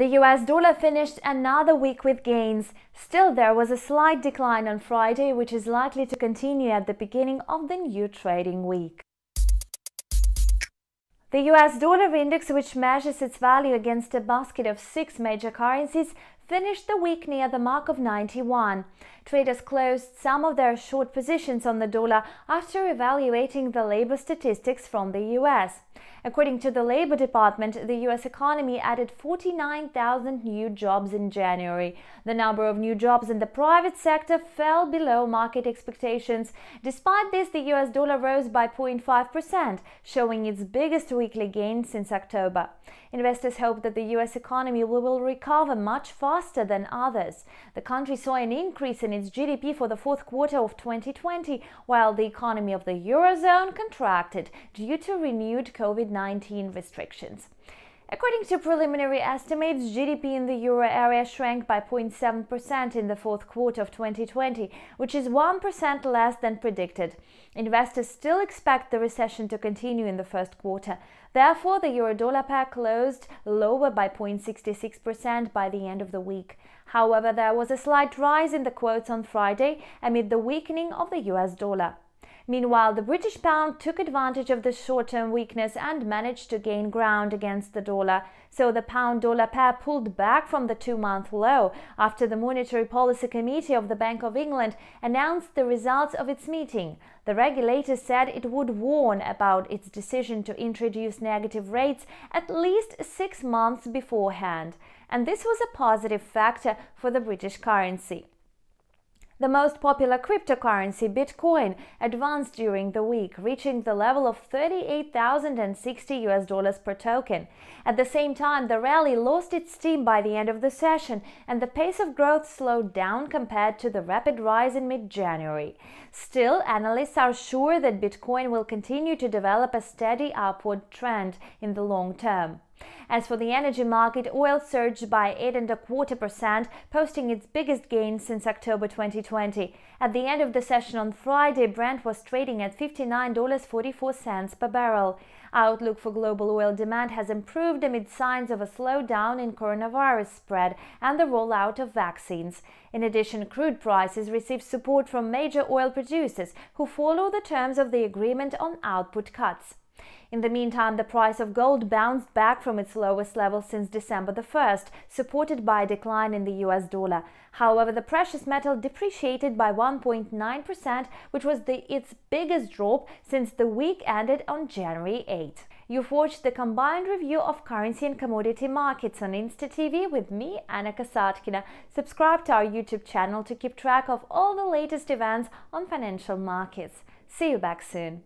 The US dollar finished another week with gains. Still, there was a slight decline on Friday, which is likely to continue at the beginning of the new trading week. The US dollar index, which measures its value against a basket of six major currencies, finished the week near the mark of 91. Traders closed some of their short positions on the dollar after evaluating the labor statistics from the US. According to the Labor Department, the US economy added 49,000 new jobs in January. The number of new jobs in the private sector fell below market expectations. Despite this, the US dollar rose by 0.5%, showing its biggest weekly gain since October. Investors hope that the US economy will recover much faster faster than others. The country saw an increase in its GDP for the fourth quarter of 2020, while the economy of the Eurozone contracted due to renewed COVID 19 restrictions. According to preliminary estimates, GDP in the euro area shrank by 0.7% in the fourth quarter of 2020, which is 1% less than predicted. Investors still expect the recession to continue in the first quarter. Therefore, the euro dollar pair closed lower by 0.66% by the end of the week. However, there was a slight rise in the quotes on Friday amid the weakening of the US dollar. Meanwhile, the British pound took advantage of the short term weakness and managed to gain ground against the dollar. So the pound dollar pair pulled back from the two month low after the Monetary Policy Committee of the Bank of England announced the results of its meeting. The regulator said it would warn about its decision to introduce negative rates at least six months beforehand. And this was a positive factor for the British currency. The most popular cryptocurrency, Bitcoin, advanced during the week, reaching the level of 38,060 US dollars per token. At the same time, the rally lost its steam by the end of the session, and the pace of growth slowed down compared to the rapid rise in mid-January. Still, analysts are sure that Bitcoin will continue to develop a steady upward trend in the long term. As for the energy market, oil surged by 8.25%, posting its biggest gain since October 2020. At the end of the session on Friday, Brent was trading at $59.44 per barrel. Outlook for global oil demand has improved amid signs of a slowdown in coronavirus spread and the rollout of vaccines. In addition, crude prices received support from major oil producers who follow the terms of the agreement on output cuts. In the meantime, the price of gold bounced back from its lowest level since December the 1st, supported by a decline in the US dollar. However, the precious metal depreciated by 1.9%, which was the, its biggest drop since the week ended on January 8. You've watched the combined review of currency and commodity markets on InstaTV with me, Anna Kasatkina. Subscribe to our YouTube channel to keep track of all the latest events on financial markets. See you back soon.